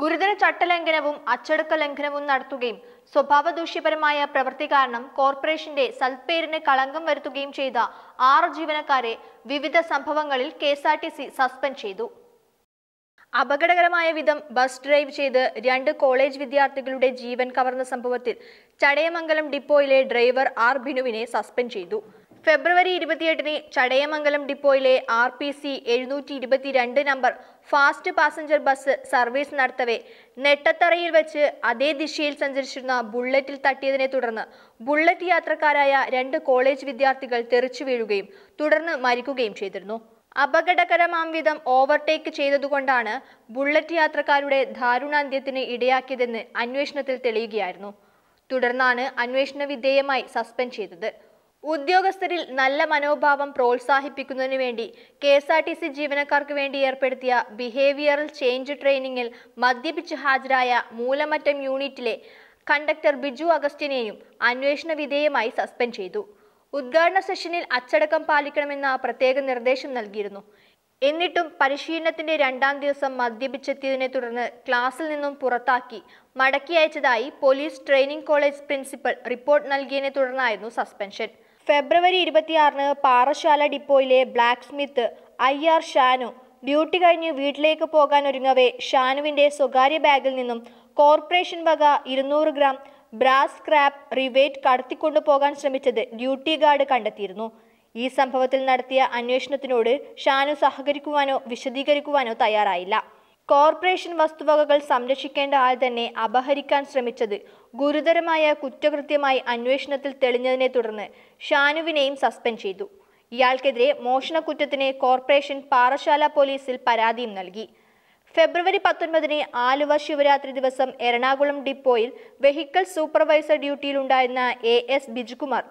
ഗുരുതര ചട്ടലംഘനവും അച്ചടക്ക ലംഘനവും നടത്തുകയും സ്വഭാവദൂഷ്യപരമായ പ്രവൃത്തി കാരണം കോർപ്പറേഷന്റെ സൽപ്പേരിന് കളങ്കം വരുത്തുകയും ചെയ്ത ആറ് ജീവനക്കാരെ വിവിധ സംഭവങ്ങളിൽ കെ സസ്പെൻഡ് ചെയ്തു അപകടകരമായ വിധം ബസ് ഡ്രൈവ് ചെയ്ത് രണ്ട് കോളേജ് വിദ്യാർത്ഥികളുടെ ജീവൻ കവർന്ന സംഭവത്തിൽ ചടയമംഗലം ഡിപ്പോയിലെ ഡ്രൈവർ ആർ ബിനുവിനെ സസ്പെൻഡ് ചെയ്തു ഫെബ്രുവരി ഇരുപത്തിയെട്ടിന് ചടയമംഗലം ഡിപ്പോയിലെ ആർ പി സി എഴുന്നൂറ്റി ഇരുപത്തിരണ്ട് number fast passenger bus service നടത്തവേ നെട്ടത്തറയിൽ വെച്ച് അതേ ദിശയിൽ സഞ്ചരിച്ചിരുന്ന ബുള്ളറ്റിൽ തട്ടിയതിനെ തുടർന്ന് ബുള്ളറ്റ് യാത്രക്കാരായ രണ്ട് കോളേജ് വിദ്യാർത്ഥികൾ തെറിച്ചു വീഴുകയും തുടർന്ന് മരിക്കുകയും ചെയ്തിരുന്നു അപകടകരമാം വിധം ഓവർടേക്ക് ചെയ്തതുകൊണ്ടാണ് ബുള്ളറ്റ് യാത്രക്കാരുടെ ദാരുണാന്ത്യത്തിന് ഇടയാക്കിയതെന്ന് അന്വേഷണത്തിൽ തെളിയുകയായിരുന്നു തുടർന്നാണ് അന്വേഷണ വിധേയമായി സസ്പെൻഡ് ചെയ്തത് ഉദ്യോഗസ്ഥരിൽ നല്ല മനോഭാവം പ്രോത്സാഹിപ്പിക്കുന്നതിനു വേണ്ടി K S R T C ജീവനക്കാർക്ക് വേണ്ടി ഏർപ്പെടുത്തിയ ബിഹേവിയറൽ ചേഞ്ച് ട്രെയിനിങ്ങിൽ മദ്യപിച്ച് ഹാജരായ മൂലമറ്റം യൂണിറ്റിലെ കണ്ടക്ടർ ബിജു അഗസ്റ്റിനെയും അന്വേഷണ വിധേയമായി സസ്പെൻഡ് ചെയ്തു ഉദ്ഘാടന സെഷനിൽ അച്ചടക്കം പാലിക്കണമെന്ന പ്രത്യേക നിർദ്ദേശം നൽകിയിരുന്നു എന്നിട്ടും പരിശീലനത്തിന്റെ രണ്ടാം ദിവസം മദ്യപിച്ചെത്തിയതിനെ തുടർന്ന് ക്ലാസ്സിൽ നിന്നും പുറത്താക്കി മടക്കി അയച്ചതായി police training college principal report നൽകിയതിനെ തുടർന്നായിരുന്നു സസ്പെൻഷൻ ഫെബ്രുവരി ഇരുപത്തിയാറിന് പാറശാല ഡിപ്പോയിലെ blacksmith I R Shanu duty കഴിഞ്ഞ് വീട്ടിലേക്ക് പോകാൻ ഒരുങ്ങവേ ഷാനുവിൻ്റെ സ്വകാര്യ ബാഗിൽ നിന്നും കോർപ്പറേഷൻ വക ഇരുന്നൂറ് ഗ്രാം ബ്രാസ് സ്ക്രാപ്പ് റിവേറ്റ് കടത്തിക്കൊണ്ടു പോകാൻ ശ്രമിച്ചത് ഡ്യൂട്ടി ഗാർഡ് കണ്ടെത്തിയിരുന്നു ഈ സംഭവത്തിൽ നടത്തിയ അന്വേഷണത്തിനോട് ഷാനു സഹകരിക്കുവാനോ വിശദീകരിക്കുവാനോ തയ്യാറായില്ല കോർപ്പറേഷൻ വസ്തുവകകൾ സംരക്ഷിക്കേണ്ട ആൾ തന്നെ അപഹരിക്കാൻ ശ്രമിച്ചത് ഗുരുതരമായ കുറ്റകൃത്യമായി അന്വേഷണത്തിൽ തെളിഞ്ഞതിനെ തുടർന്ന് ഷാനുവിനെയും സസ്പെൻഡ് ചെയ്തു ഇയാൾക്കെതിരെ മോഷണക്കുറ്റത്തിന് കോർപ്പറേഷൻ പാറശാല പോലീസിൽ പരാതിയും നൽകി ഫെബ്രുവരി പത്തൊൻപതിന് ആലുവ ശിവരാത്രി ദിവസം എറണാകുളം ഡിപ്പോയിൽ വെഹിക്കിൾ സൂപ്പർവൈസർ ഡ്യൂട്ടിയിലുണ്ടായിരുന്ന എ എസ് ബിജുകുമാർ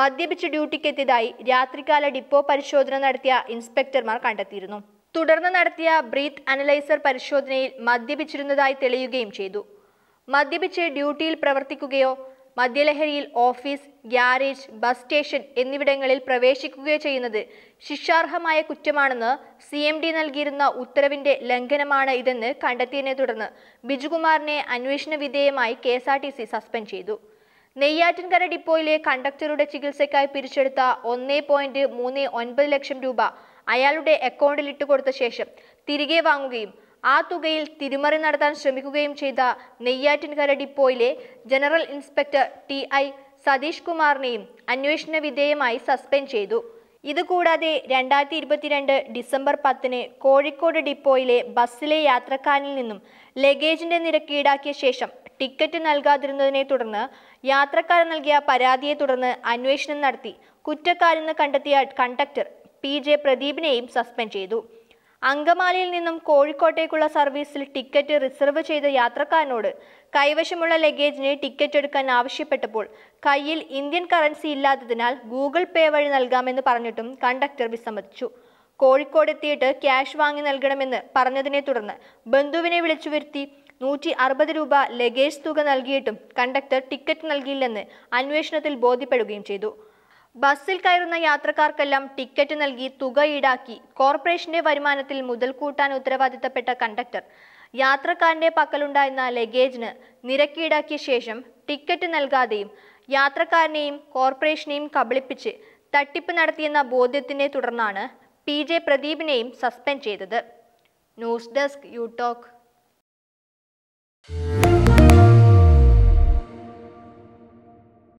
മദ്യപിച്ച് ഡ്യൂട്ടിക്കെത്തിയതായി രാത്രികാല ഡിപ്പോ പരിശോധന നടത്തിയ ഇൻസ്പെക്ടർമാർ കണ്ടെത്തിയിരുന്നു തുടർന്ന് നടത്തിയ ബ്രീത്ത് അനലൈസർ പരിശോധനയിൽ മദ്യപിച്ചിരുന്നതായി തെളിയുകയും ചെയ്തു മദ്യപിച്ച് ഡ്യൂട്ടിയിൽ പ്രവർത്തിക്കുകയോ മദ്യലഹരിയിൽ ഓഫീസ് ഗ്യാരേജ് ബസ് സ്റ്റേഷൻ എന്നിവിടങ്ങളിൽ പ്രവേശിക്കുകയോ ചെയ്യുന്നത് ശിക്ഷാർഹമായ കുറ്റമാണെന്ന് സി എം ഡി നൽകിയിരുന്ന ഉത്തരവിന്റെ ലംഘനമാണ് ഇതെന്ന് കണ്ടെത്തിയതിനെ തുടർന്ന് ബിജുകുമാറിനെ അന്വേഷണ വിധേയമായി K S R T C suspend ചെയ്തു നെയ്യാറ്റിൻകര ഡിപ്പോയിലെ കണ്ടക്ടറുടെ ചികിത്സയ്ക്കായി പിരിച്ചെടുത്ത ഒന്നേ പോയിന്റ് മൂന്ന് ഒൻപത് ലക്ഷം രൂപ അയാളുടെ അക്കൗണ്ടിൽ ഇട്ടുകൊടുത്ത ശേഷം തിരികെ വാങ്ങുകയും ആ തുകയിൽ തിരിമറി നടത്താൻ ശ്രമിക്കുകയും ചെയ്ത നെയ്യാറ്റിൻകര ഡിപ്പോയിലെ general inspector T I Satheesh കുമാറിനെയും അന്വേഷണ വിധേയമായി സസ്പെൻഡ് ചെയ്തു ഇതുകൂടാതെ രണ്ടായിരത്തി ഇരുപത്തിരണ്ട് ഡിസംബർ പത്തിന് കോഴിക്കോട് ഡിപ്പോയിലെ ബസ്സിലെ യാത്രക്കാരിൽ നിന്നും ലഗേജിന്റെ നിരക്ക് ഈടാക്കിയ ശേഷം ടിക്കറ്റ് നൽകാതിരുന്നതിനെ തുടർന്ന് യാത്രക്കാരൻ നൽകിയ പരാതിയെ തുടർന്ന് അന്വേഷണം നടത്തി കുറ്റക്കാരെന്ന് കണ്ടെത്തിയ കണ്ടക്ടർ പി ജെ പ്രദീപിനെയും സസ്പെൻഡ് ചെയ്തു അങ്കമാലിയിൽ നിന്നും കോഴിക്കോട്ടേക്കുള്ള സർവീസിൽ ടിക്കറ്റ് റിസർവ് ചെയ്ത യാത്രക്കാരനോട് കൈവശമുള്ള ലഗേജിന് ടിക്കറ്റ് എടുക്കാൻ ആവശ്യപ്പെട്ടപ്പോൾ കയ്യിൽ ഇന്ത്യൻ കറൻസി ഇല്ലാത്തതിനാൽ ഗൂഗിൾ പേ വഴി നൽകാമെന്ന് പറഞ്ഞിട്ടും കണ്ടക്ടർ വിസമ്മതിച്ചു കോഴിക്കോട് എത്തിയിട്ട് ക്യാഷ് വാങ്ങി നൽകണമെന്ന് പറഞ്ഞതിനെ തുടർന്ന് ബന്ധുവിനെ വിളിച്ചു വരുത്തി നൂറ്റി അറുപത് രൂപ ലഗേജ് തുക നൽകിയിട്ടും കണ്ടക്ടർ ടിക്കറ്റ് നൽകിയില്ലെന്ന് അന്വേഷണത്തിൽ ബോധ്യപ്പെടുകയും ചെയ്തു ബസ്സിൽ കയറുന്ന യാത്രക്കാർക്കെല്ലാം ടിക്കറ്റ് നൽകി തുക ഈടാക്കി കോർപ്പറേഷന്റെ വരുമാനത്തിൽ മുതൽ കൂട്ടാൻ ഉത്തരവാദിത്തപ്പെട്ട കണ്ടക്ടർ യാത്രക്കാരന്റെ പക്കലുണ്ടായിരുന്ന ലഗേജിന് നിരക്കീടാക്കിയ ശേഷം ടിക്കറ്റ് നൽകാതെയും യാത്രക്കാരനെയും കോർപ്പറേഷനെയും കബളിപ്പിച്ച് തട്ടിപ്പ് നടത്തിയെന്ന ബോധ്യത്തിനെ തുടർന്നാണ് പി ജെ പ്രദീപിനെയും സസ്പെൻഡ് ചെയ്തത് ന്യൂസ് ഡെസ്ക് യു ടോക്ക്